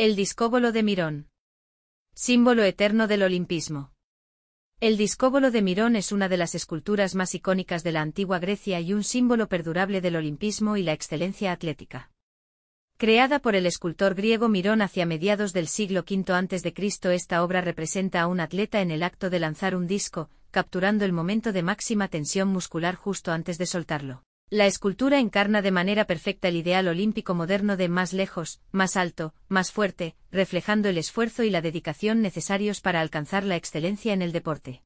El discóbolo de Mirón. Símbolo eterno del olimpismo. El discóbolo de Mirón es una de las esculturas más icónicas de la antigua Grecia y un símbolo perdurable del olimpismo y la excelencia atlética. Creada por el escultor griego Mirón hacia mediados del siglo V a.C., esta obra representa a un atleta en el acto de lanzar un disco, capturando el momento de máxima tensión muscular justo antes de soltarlo. La escultura encarna de manera perfecta el ideal olímpico moderno de más lejos, más alto, más fuerte, reflejando el esfuerzo y la dedicación necesarios para alcanzar la excelencia en el deporte.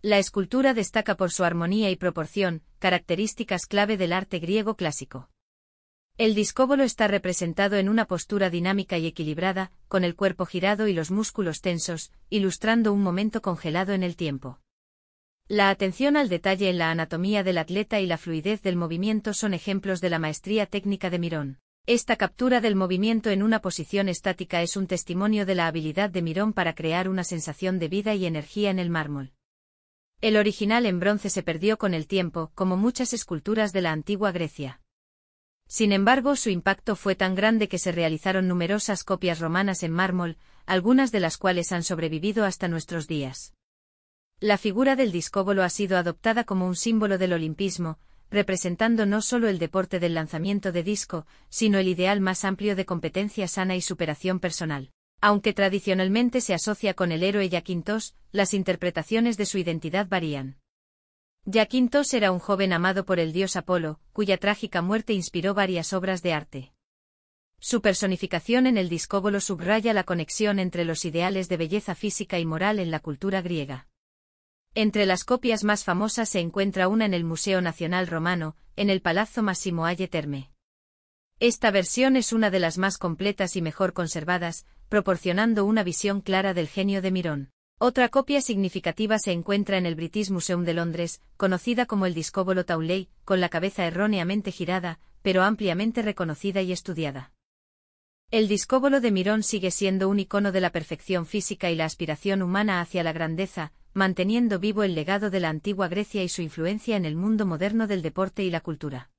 La escultura destaca por su armonía y proporción, características clave del arte griego clásico. El discóbolo está representado en una postura dinámica y equilibrada, con el cuerpo girado y los músculos tensos, ilustrando un momento congelado en el tiempo. La atención al detalle en la anatomía del atleta y la fluidez del movimiento son ejemplos de la maestría técnica de Mirón. Esta captura del movimiento en una posición estática es un testimonio de la habilidad de Mirón para crear una sensación de vida y energía en el mármol. El original en bronce se perdió con el tiempo, como muchas esculturas de la antigua Grecia. Sin embargo, su impacto fue tan grande que se realizaron numerosas copias romanas en mármol, algunas de las cuales han sobrevivido hasta nuestros días. La figura del discóbolo ha sido adoptada como un símbolo del olimpismo, representando no solo el deporte del lanzamiento de disco, sino el ideal más amplio de competencia sana y superación personal. Aunque tradicionalmente se asocia con el héroe Yaquintos, las interpretaciones de su identidad varían. Jaquintos era un joven amado por el dios Apolo, cuya trágica muerte inspiró varias obras de arte. Su personificación en el discóbolo subraya la conexión entre los ideales de belleza física y moral en la cultura griega. Entre las copias más famosas se encuentra una en el Museo Nacional Romano, en el Palazzo Massimo Alle Terme. Esta versión es una de las más completas y mejor conservadas, proporcionando una visión clara del genio de Mirón. Otra copia significativa se encuentra en el British Museum de Londres, conocida como el discóbolo Tauley, con la cabeza erróneamente girada, pero ampliamente reconocida y estudiada. El discóbolo de Mirón sigue siendo un icono de la perfección física y la aspiración humana hacia la grandeza, manteniendo vivo el legado de la antigua Grecia y su influencia en el mundo moderno del deporte y la cultura.